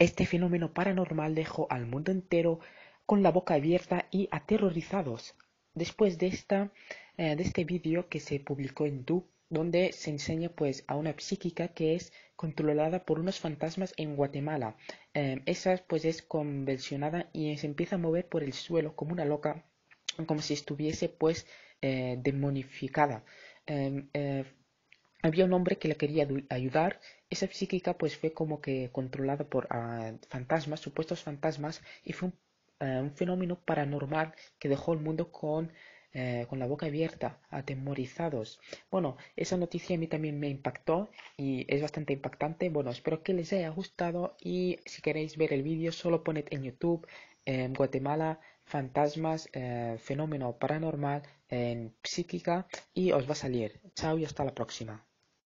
Este fenómeno paranormal dejó al mundo entero con la boca abierta y aterrorizados. Después de, esta, eh, de este vídeo que se publicó en YouTube, donde se enseña pues a una psíquica que es controlada por unos fantasmas en Guatemala. Eh, esa pues es convulsionada y se empieza a mover por el suelo como una loca, como si estuviese pues eh, demonificada había un hombre que le quería ayudar. Esa psíquica pues fue como que controlada por ah, fantasmas, supuestos fantasmas, y fue eh, un, fenómeno paranormal que dejó el mundo eh, con, la boca abierta, atemorizados. Bueno, esa noticia a mí también me impactó y es bastante impactante. Bueno, espero que les haya gustado y si queréis ver el vídeo solo poned en YouTube en Guatemala fantasmas, eh, fenómeno paranormal, en psíquica y os va a salir. Chao y hasta la próxima.